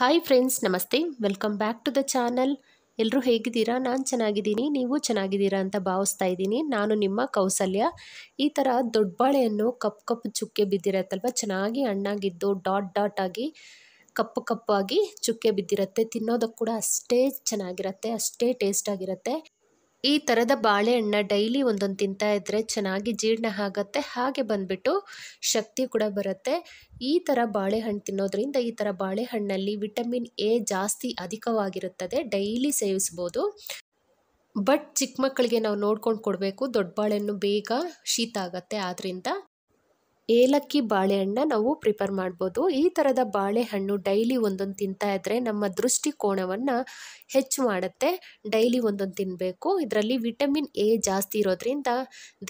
hi friends ನಮಸ್ತೆ welcome back to the channel ಎಲ್ಲರೂ ಹೇಗಿದ್ದೀರಾ ನಾನು ಚೆನ್ನಾಗಿದ್ದೀನಿ ನೀವು ಚೆನ್ನಾಗಿದ್ದೀರಾ ಅಂತ ಭಾವಿಸ್ತಾ ಇದ್ದೀನಿ ನಾನು ನಿಮ್ಮ ಕೌಸಲ್ಯ ಈ ಥರ ಬಾಳೆಯನ್ನು ಕಪ್ ಕಪ್ ಚುಕ್ಕೆ ಬಿದ್ದಿರತ್ತಲ್ವ ಚೆನ್ನಾಗಿ ಹಣ್ಣಾಗಿದ್ದು ಡಾಟ್ ಡಾಟ್ ಆಗಿ ಕಪ್ಪು ಕಪ್ಪಾಗಿ ಚುಕ್ಕೆ ಬಿದ್ದಿರುತ್ತೆ ತಿನ್ನೋದಕ್ಕೆ ಕೂಡ ಅಷ್ಟೇ ಚೆನ್ನಾಗಿರುತ್ತೆ ಅಷ್ಟೇ ಟೇಸ್ಟಾಗಿರುತ್ತೆ ಈ ಥರದ ಬಾಳೆಹಣ್ಣ ಡೈಲಿ ಒಂದೊಂದು ತಿಂತಾ ಇದ್ದರೆ ಚೆನ್ನಾಗಿ ಜೀರ್ಣ ಆಗುತ್ತೆ ಹಾಗೆ ಬಂದ್ಬಿಟ್ಟು ಶಕ್ತಿ ಕೂಡ ಬರುತ್ತೆ ಈ ಥರ ಬಾಳೆಹಣ್ಣು ತಿನ್ನೋದ್ರಿಂದ ಈ ಥರ ಬಾಳೆಹಣ್ಣಲ್ಲಿ ವಿಟಮಿನ್ ಎ ಜಾಸ್ತಿ ಅಧಿಕವಾಗಿರುತ್ತದೆ ಡೈಲಿ ಸೇವಿಸ್ಬೋದು ಬಟ್ ಚಿಕ್ಕ ಮಕ್ಕಳಿಗೆ ನಾವು ನೋಡ್ಕೊಂಡು ಕೊಡಬೇಕು ದೊಡ್ಡ ಬಾಳೆಹಣ್ಣು ಬೇಗ ಶೀತ ಆಗುತ್ತೆ ಆದ್ದರಿಂದ ಏಲಕ್ಕಿ ಬಾಳೆಹಣ್ಣ ನಾವು ಪ್ರಿಪೇರ್ ಮಾಡ್ಬೋದು ಈ ಥರದ ಬಾಳೆಹಣ್ಣು ಡೈಲಿ ಒಂದೊಂದು ತಿಂತಾ ಇದ್ದರೆ ನಮ್ಮ ದೃಷ್ಟಿಕೋನವನ್ನು ಹೆಚ್ಚು ಮಾಡುತ್ತೆ ಡೈಲಿ ಒಂದೊಂದು ತಿನ್ನಬೇಕು ಇದರಲ್ಲಿ ವಿಟಮಿನ್ ಎ ಜಾಸ್ತಿ ಇರೋದ್ರಿಂದ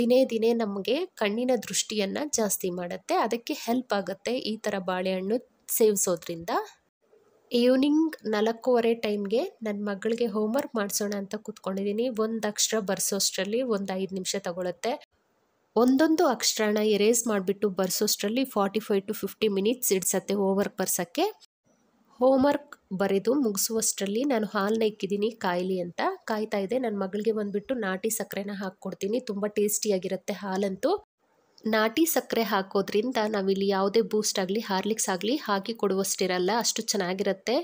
ದಿನೇ ದಿನೇ ನಮಗೆ ಕಣ್ಣಿನ ದೃಷ್ಟಿಯನ್ನು ಜಾಸ್ತಿ ಮಾಡುತ್ತೆ ಅದಕ್ಕೆ ಹೆಲ್ಪ್ ಆಗುತ್ತೆ ಈ ಥರ ಬಾಳೆಹಣ್ಣು ಸೇವಿಸೋದ್ರಿಂದ ಈವ್ನಿಂಗ್ ನಾಲ್ಕೂವರೆ ಟೈಮ್ಗೆ ನನ್ನ ಮಗಳಿಗೆ ಹೋಮ್ವರ್ಕ್ ಮಾಡಿಸೋಣ ಅಂತ ಕೂತ್ಕೊಂಡಿದ್ದೀನಿ ಒಂದು ಅಕ್ಷರ ಬರ್ಸೋಷ್ಟರಲ್ಲಿ ಒಂದು ಐದು ನಿಮಿಷ ತಗೊಳ್ಳುತ್ತೆ ಒಂದೊಂದು ಅಕ್ಷರನ ಎರೇಸ್ ಮಾಡಿಬಿಟ್ಟು ಬರ್ಸೋಷ್ಟರಲ್ಲಿ forty five to fifty minutes ಇಡ್ಸತ್ತೆ ಹೋಮ್ವರ್ಕ್ ಬರ್ಸೋಕ್ಕೆ ಹೋಮ್ವರ್ಕ್ ಬರೆದು ಮುಗಿಸುವಷ್ಟರಲ್ಲಿ ನಾನು ಹಾಲನ್ನ ಇಕ್ಕಿದ್ದೀನಿ ಕಾಯಿಲಿ ಅಂತ ಕಾಯ್ತಾ ಇದೆ ನನ್ನ ಮಗಳಿಗೆ ಬಂದುಬಿಟ್ಟು ನಾಟಿ ಸಕ್ಕರೆನ ಹಾಕ್ಕೊಡ್ತೀನಿ ತುಂಬ ಟೇಸ್ಟಿಯಾಗಿರುತ್ತೆ ಹಾಲಂತೂ ನಾಟಿ ಸಕ್ಕರೆ ಹಾಕೋದ್ರಿಂದ ನಾವಿಲ್ಲಿ ಯಾವುದೇ ಬೂಸ್ಟ್ ಆಗಲಿ ಹಾರ್ಲಿಕ್ಸ್ ಆಗಲಿ ಹಾಕಿ ಕೊಡುವಷ್ಟಿರಲ್ಲ ಅಷ್ಟು ಚೆನ್ನಾಗಿರುತ್ತೆ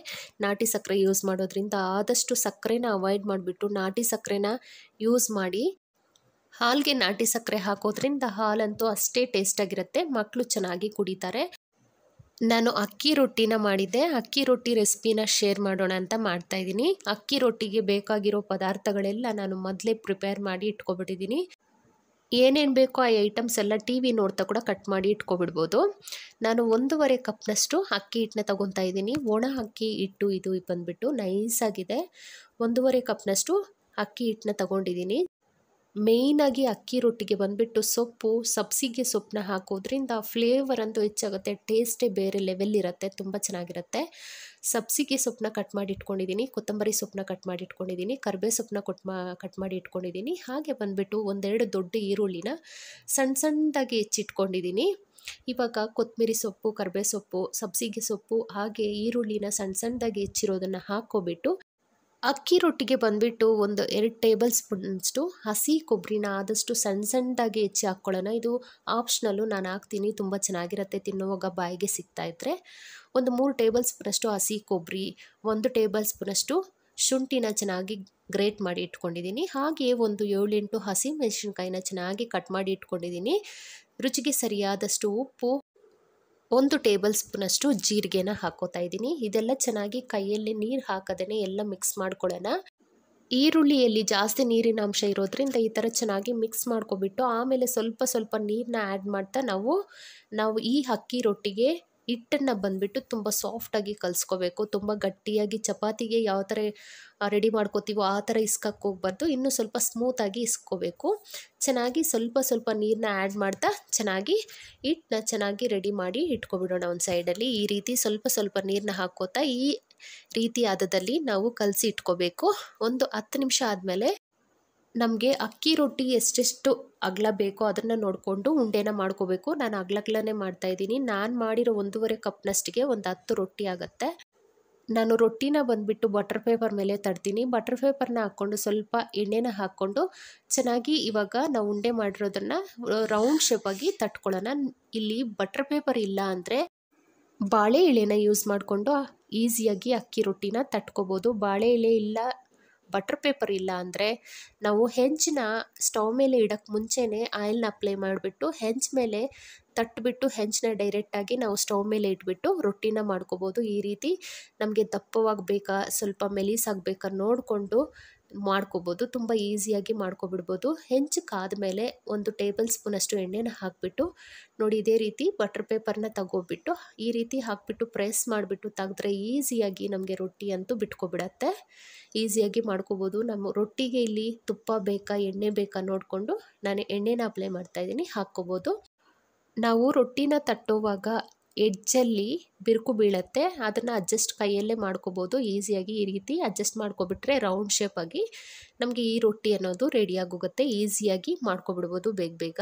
ನಾಟಿ ಸಕ್ಕರೆ ಯೂಸ್ ಮಾಡೋದ್ರಿಂದ ಆದಷ್ಟು ಸಕ್ಕರೆನ ಅವಾಯ್ಡ್ ಮಾಡಿಬಿಟ್ಟು ನಾಟಿ ಸಕ್ಕರೆನ ಯೂಸ್ ಮಾಡಿ ಹಾಲ್ಗೆ ನಾಟಿ ಸಕ್ಕರೆ ಹಾಕೋದ್ರಿಂದ ಹಾಲಂತೂ ಅಷ್ಟೇ ಟೇಸ್ಟಾಗಿರುತ್ತೆ ಮಕ್ಕಳು ಚೆನ್ನಾಗಿ ಕುಡಿತಾರೆ ನಾನು ಅಕ್ಕಿ ರೊಟ್ಟಿನ ಮಾಡಿದ್ದೆ ಅಕ್ಕಿ ರೊಟ್ಟಿ ರೆಸಿಪಿನ ಶೇರ್ ಮಾಡೋಣ ಅಂತ ಮಾಡ್ತಾ ಇದ್ದೀನಿ ಅಕ್ಕಿ ರೊಟ್ಟಿಗೆ ಬೇಕಾಗಿರೋ ಪದಾರ್ಥಗಳೆಲ್ಲ ನಾನು ಮೊದಲೇ ಪ್ರಿಪೇರ್ ಮಾಡಿ ಇಟ್ಕೊಬಿಟ್ಟಿದ್ದೀನಿ ಏನೇನು ಬೇಕೋ ಆ ಐಟಮ್ಸ್ ಎಲ್ಲ ಟಿ ವಿ ನೋಡ್ತಾ ಕೂಡ ಕಟ್ ಮಾಡಿ ಇಟ್ಕೊಬಿಡ್ಬೋದು ನಾನು ಒಂದೂವರೆ ಕಪ್ನಷ್ಟು ಅಕ್ಕಿ ಹಿಟ್ಟನ್ನ ತಗೊತಾ ಇದ್ದೀನಿ ಒಣ ಅಕ್ಕಿ ಹಿಟ್ಟು ಇದು ಬಂದುಬಿಟ್ಟು ನೈಸಾಗಿದೆ ಒಂದೂವರೆ ಕಪ್ನಷ್ಟು ಅಕ್ಕಿ ಹಿಟ್ಟನ್ನ ತಗೊಂಡಿದ್ದೀನಿ ಮೇಯ್ನಾಗಿ ಅಕ್ಕಿ ರೊಟ್ಟಿಗೆ ಬಂದುಬಿಟ್ಟು ಸೊಪ್ಪು ಸಬ್ಸಿಗೆ ಸೊಪ್ಪನ್ನ ಹಾಕೋದ್ರಿಂದ ಫ್ಲೇವರ್ ಅಂತೂ ಹೆಚ್ಚಾಗುತ್ತೆ ಟೇಸ್ಟೇ ಬೇರೆ ಲೆವೆಲ್ ಇರುತ್ತೆ ತುಂಬ ಚೆನ್ನಾಗಿರುತ್ತೆ ಸಬ್ಸಿಗೆ ಸೊಪ್ಪನ್ನ ಕಟ್ ಮಾಡಿ ಇಟ್ಕೊಂಡಿದ್ದೀನಿ ಕೊತ್ತಂಬರಿ ಸೊಪ್ಪನ್ನ ಕಟ್ ಮಾಡಿ ಇಟ್ಕೊಂಡಿದ್ದೀನಿ ಕರ್ಬೇ ಸೊಪ್ಪನ್ನ ಕೊಟ್ ಮಾ ಕಟ್ ಮಾಡಿ ಇಟ್ಕೊಂಡಿದ್ದೀನಿ ಹಾಗೆ ಬಂದುಬಿಟ್ಟು ಒಂದೆರಡು ದೊಡ್ಡ ಈರುಳ್ಳಿನ ಸಣ್ಣ ಸಣ್ಣದಾಗಿ ಹೆಚ್ಚಿಟ್ಕೊಂಡಿದ್ದೀನಿ ಇವಾಗ ಕೊತ್ತಂಬರಿ ಸೊಪ್ಪು ಕರ್ಬೇ ಸೊಪ್ಪು ಸಬ್ಸಿಗೆ ಸೊಪ್ಪು ಹಾಗೆ ಈರುಳ್ಳಿನ ಸಣ್ಣ ಸಣ್ಣದಾಗಿ ಹೆಚ್ಚಿರೋದನ್ನು ಹಾಕ್ಕೊಬಿಟ್ಟು ಅಕ್ಕಿ ರೊಟ್ಟಿಗೆ ಬಂದುಬಿಟ್ಟು ಒಂದು ಎರಡು ಟೇಬಲ್ ಸ್ಪೂನ್ಸ್ಟು ಹಸಿ ಕೊಬ್ಬರಿನ ಆದಷ್ಟು ಸಣ್ಣ ಸಣ್ಣದಾಗಿ ಹೆಚ್ಚಿ ಹಾಕ್ಕೊಳ್ಳೋಣ ಇದು ಆಪ್ಷನಲ್ಲು ನಾನು ಹಾಕ್ತೀನಿ ತುಂಬ ಚೆನ್ನಾಗಿರುತ್ತೆ ತಿನ್ನುವಾಗ ಬಾಯಿಗೆ ಸಿಗ್ತಾ ಇದ್ದರೆ ಒಂದು ಮೂರು ಟೇಬಲ್ ಸ್ಪೂನಷ್ಟು ಹಸಿ ಕೊಬ್ಬರಿ ಒಂದು ಟೇಬಲ್ ಸ್ಪೂನಷ್ಟು ಶುಂಠಿನ ಚೆನ್ನಾಗಿ ಗ್ರೇಟ್ ಮಾಡಿ ಇಟ್ಕೊಂಡಿದ್ದೀನಿ ಹಾಗೆಯೇ ಒಂದು ಏಳೆಂಟು ಹಸಿ ಮೆಣಸಿನ್ಕಾಯಿನ ಚೆನ್ನಾಗಿ ಕಟ್ ಮಾಡಿ ಇಟ್ಕೊಂಡಿದ್ದೀನಿ ರುಚಿಗೆ ಸರಿಯಾದಷ್ಟು ಉಪ್ಪು ಒಂದು ಟೇಬಲ್ ಸ್ಪೂನಷ್ಟು ಜೀರಿಗೆನ ಹಾಕೋತಾ ಇದ್ದೀನಿ ಇದೆಲ್ಲ ಚೆನ್ನಾಗಿ ಕೈಯಲ್ಲಿ ನೀರು ಹಾಕದೇ ಎಲ್ಲ ಮಿಕ್ಸ್ ಮಾಡ್ಕೊಳ್ಳೋಣ ಈರುಳ್ಳಿಯಲ್ಲಿ ಜಾಸ್ತಿ ನೀರಿನ ಅಂಶ ಇರೋದ್ರಿಂದ ಈ ಥರ ಚೆನ್ನಾಗಿ ಮಿಕ್ಸ್ ಮಾಡ್ಕೊಬಿಟ್ಟು ಆಮೇಲೆ ಸ್ವಲ್ಪ ಸ್ವಲ್ಪ ನೀರನ್ನ ಆ್ಯಡ್ ಮಾಡ್ತಾ ನಾವು ನಾವು ಈ ಅಕ್ಕಿ ರೊಟ್ಟಿಗೆ ಹಿಟ್ಟನ್ನು ಬಂದುಬಿಟ್ಟು ತುಂಬ ಸಾಫ್ಟಾಗಿ ಕಲಿಸ್ಕೋಬೇಕು ತುಂಬ ಗಟ್ಟಿಯಾಗಿ ಚಪಾತಿಗೆ ಯಾವ ಥರ ರೆಡಿ ಮಾಡ್ಕೋತೀವೋ ಆ ಥರ ಇಸ್ಕಕ್ಕೆ ಹೋಗ್ಬಾರ್ದು ಇನ್ನೂ ಸ್ವಲ್ಪ ಸ್ಮೂತಾಗಿ ಇಸ್ಕೋಬೇಕು ಚೆನ್ನಾಗಿ ಸ್ವಲ್ಪ ಸ್ವಲ್ಪ ನೀರನ್ನ ಆ್ಯಡ್ ಮಾಡ್ತಾ ಚೆನ್ನಾಗಿ ಹಿಟ್ಟನ್ನ ಚೆನ್ನಾಗಿ ರೆಡಿ ಮಾಡಿ ಇಟ್ಕೊಬಿಡೋಣ ಒಂದು ಸೈಡಲ್ಲಿ ಈ ರೀತಿ ಸ್ವಲ್ಪ ಸ್ವಲ್ಪ ನೀರನ್ನ ಹಾಕೋತಾ ಈ ರೀತಿ ಆದದಲ್ಲಿ ನಾವು ಕಲಸಿ ಇಟ್ಕೋಬೇಕು ಒಂದು ಹತ್ತು ನಿಮಿಷ ಆದಮೇಲೆ ನಮಗೆ ಅಕ್ಕಿ ರೊಟ್ಟಿ ಎಷ್ಟೆಷ್ಟು ಅಗಲ ಬೇಕೋ ಅದನ್ನು ನೋಡಿಕೊಂಡು ಉಂಡೆನ ಮಾಡ್ಕೋಬೇಕು ನಾನು ಮಾಡ್ತಾ ಇದ್ದೀನಿ ನಾನು ಮಾಡಿರೋ ಒಂದೂವರೆ ಕಪ್ನಷ್ಟಿಗೆ ಒಂದು ಹತ್ತು ರೊಟ್ಟಿ ಆಗುತ್ತೆ ನಾನು ರೊಟ್ಟಿನ ಬಂದುಬಿಟ್ಟು ಬಟರ್ ಪೇಪರ್ ಮೇಲೆ ತಡ್ತೀನಿ ಬಟರ್ ಪೇಪರ್ನ ಹಾಕ್ಕೊಂಡು ಸ್ವಲ್ಪ ಎಣ್ಣೆನ ಹಾಕ್ಕೊಂಡು ಚೆನ್ನಾಗಿ ಇವಾಗ ನಾವು ಉಂಡೆ ಮಾಡಿರೋದನ್ನು ರೌಂಡ್ ಶೇಪಾಗಿ ತಟ್ಕೊಳ್ಳೋಣ ಇಲ್ಲಿ ಬಟರ್ ಪೇಪರ್ ಇಲ್ಲ ಅಂದರೆ ಬಾಳೆ ಎಳೆನ ಯೂಸ್ ಮಾಡಿಕೊಂಡು ಈಸಿಯಾಗಿ ಅಕ್ಕಿ ರೊಟ್ಟಿನ ತಟ್ಕೋಬೋದು ಬಾಳೆ ಎಲೆ ಇಲ್ಲ ಬಟರ್ ಪೇಪರ್ ಇಲ್ಲ ಅಂದರೆ ನಾವು ಹೆಂಚನ್ನ ಸ್ಟವ್ ಮೇಲೆ ಇಡೋಕ್ಕೆ ಮುಂಚೆನೇ ಆಯಿಲ್ನ ಅಪ್ಲೈ ಮಾಡಿಬಿಟ್ಟು ಹೆಂಚ್ ಮೇಲೆ ತಟ್ಟಿಬಿಟ್ಟು ಹೆಂಚನ್ನ ಡೈರೆಕ್ಟಾಗಿ ನಾವು ಸ್ಟವ್ ಮೇಲೆ ಇಟ್ಬಿಟ್ಟು ರೊಟ್ಟಿನ ಮಾಡ್ಕೋಬೋದು ಈ ರೀತಿ ನಮಗೆ ದಪ್ಪವಾಗಬೇಕಾ ಬೇಕಾ ಸ್ವಲ್ಪ ಮೆಲೀಸಾಗಬೇಕಾ ನೋಡಿಕೊಂಡು ಮಾಡ್ಕೋಬೋದು ತುಂಬ ಈಸಿಯಾಗಿ ಮಾಡ್ಕೊಬಿಡ್ಬೋದು ಕಾದ ಮೇಲೆ ಒಂದು ಟೇಬಲ್ ಸ್ಪೂನಷ್ಟು ಎಣ್ಣೆನ ಹಾಕಿಬಿಟ್ಟು ನೋಡಿ ಇದೇ ರೀತಿ ಬಟರ್ ಪೇಪರ್ನ ತಗೋಬಿಟ್ಟು ಈ ರೀತಿ ಹಾಕಿಬಿಟ್ಟು ಪ್ರೆಸ್ ಮಾಡಿಬಿಟ್ಟು ತೆಗೆದ್ರೆ ಈಸಿಯಾಗಿ ನಮಗೆ ರೊಟ್ಟಿ ಅಂತೂ ಬಿಟ್ಕೊಬಿಡತ್ತೆ ಈಸಿಯಾಗಿ ಮಾಡ್ಕೋಬೋದು ನಮ್ಮ ರೊಟ್ಟಿಗೆ ಇಲ್ಲಿ ತುಪ್ಪ ಬೇಕಾ ಎಣ್ಣೆ ಬೇಕಾ ನೋಡಿಕೊಂಡು ನಾನು ಎಣ್ಣೆನ ಅಪ್ಲೈ ಮಾಡ್ತಾಯಿದ್ದೀನಿ ಹಾಕ್ಕೋಬೋದು ನಾವು ರೊಟ್ಟಿನ ತಟ್ಟೋವಾಗ ಎಡ್ಜಲ್ಲಿ ಬಿರುಕು ಬೀಳತ್ತೆ ಅದನ್ನು ಅಡ್ಜಸ್ಟ್ ಕೈಯಲ್ಲೇ ಮಾಡ್ಕೋಬೋದು ಈಸಿಯಾಗಿ ಈ ರೀತಿ ಅಡ್ಜಸ್ಟ್ ಮಾಡ್ಕೊಬಿಟ್ರೆ ರೌಂಡ್ ಶೇಪಾಗಿ ನಮಗೆ ಈ ರೊಟ್ಟಿ ಅನ್ನೋದು ರೆಡಿಯಾಗೋಗುತ್ತೆ ಈಸಿಯಾಗಿ ಮಾಡ್ಕೊಬಿಡ್ಬೋದು ಬೇಗ ಬೇಗ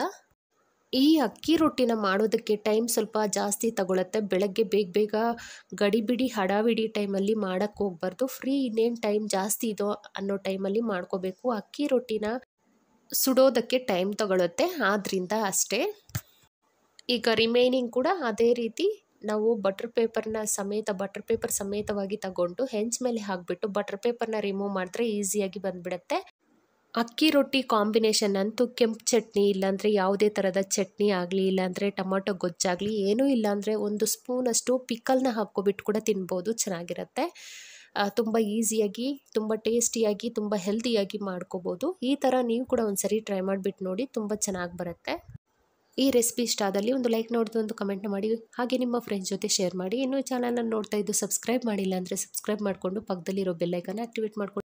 ಈ ಅಕ್ಕಿ ರೊಟ್ಟಿನ ಮಾಡೋದಕ್ಕೆ ಟೈಮ್ ಸ್ವಲ್ಪ ಜಾಸ್ತಿ ತಗೊಳತ್ತೆ ಬೆಳಗ್ಗೆ ಬೇಗ ಬೇಗ ಗಡಿಬಿಡಿ ಹಡಾವಿಡಿ ಟೈಮಲ್ಲಿ ಮಾಡೋಕ್ಕೆ ಹೋಗ್ಬಾರ್ದು ಫ್ರೀ ಇನ್ನೇನು ಟೈಮ್ ಜಾಸ್ತಿ ಇದೋ ಅನ್ನೋ ಟೈಮಲ್ಲಿ ಮಾಡ್ಕೋಬೇಕು ಅಕ್ಕಿ ರೊಟ್ಟಿನ ಸುಡೋದಕ್ಕೆ ಟೈಮ್ ತಗೊಳುತ್ತೆ ಆದ್ದರಿಂದ ಅಷ್ಟೇ ಈಗ ರಿಮೈನಿಂಗ್ ಕೂಡ ಅದೇ ರೀತಿ ನಾವು ಬಟರ್ ಪೇಪರ್ನ ಸಮೇತ ಬಟರ್ ಪೇಪರ್ ಸಮೇತವಾಗಿ ತಗೊಂಡು ಹೆಂಚ್ ಮೇಲೆ ಹಾಕಿಬಿಟ್ಟು ಬಟರ್ ಪೇಪರ್ನ ರಿಮೂವ್ ಮಾಡಿದ್ರೆ ಈಸಿಯಾಗಿ ಬಂದ್ಬಿಡುತ್ತೆ ಅಕ್ಕಿ ರೊಟ್ಟಿ ಕಾಂಬಿನೇಷನ್ ಅಂತೂ ಕೆಂಪು ಚಟ್ನಿ ಇಲ್ಲಾಂದರೆ ಯಾವುದೇ ಥರದ ಚಟ್ನಿ ಆಗಲಿ ಇಲ್ಲಾಂದರೆ ಟೊಮೊಟೊ ಗೊಜ್ಜಾಗಲಿ ಏನೂ ಇಲ್ಲಾಂದರೆ ಒಂದು ಸ್ಪೂನಷ್ಟು ಪಿಕಲ್ನ ಹಾಕ್ಕೊಬಿಟ್ಟು ಕೂಡ ತಿನ್ಬೋದು ಚೆನ್ನಾಗಿರುತ್ತೆ ತುಂಬ ಈಸಿಯಾಗಿ ತುಂಬ ಟೇಸ್ಟಿಯಾಗಿ ತುಂಬ ಹೆಲ್ದಿಯಾಗಿ ಮಾಡ್ಕೋಬೋದು ಈ ಥರ ನೀವು ಕೂಡ ಒಂದು ಸರಿ ಟ್ರೈ ಮಾಡಿಬಿಟ್ಟು ನೋಡಿ ತುಂಬ ಚೆನ್ನಾಗಿ ಬರುತ್ತೆ ಈ ರೆಸಿಪಿ ಇಷ್ಟ ಆದಲ್ಲಿ ಒಂದು ಲೈಕ್ ನೋಡಿದ ಒಂದು ಕಮೆಂಟ್ ಮಾಡಿ ಹಾಗೆ ನಿಮ್ಮ ಫ್ರೆಂಡ್ಸ್ ಜೊತೆ ಶೇರ್ ಮಾಡಿ ಇನ್ನೂ ಚಾನಲ್ ನೋಡ್ತಾ ಇದ್ದು ಸಬ್ಸ್ಕ್ರೈಬ್ ಮಾಡಿಲ್ಲ ಅಂದ್ರೆ ಸಬ್ಸ್ಕ್ರೈಬ್ ಮಾಡಿಕೊಂಡು ಪಕ್ಕದಲ್ಲಿರೋ ಬೆಲ್ಲೈಕನ್ನು ಆಕ್ಟಿವೇಟ್ ಮಾಡಿಕೊಂಡು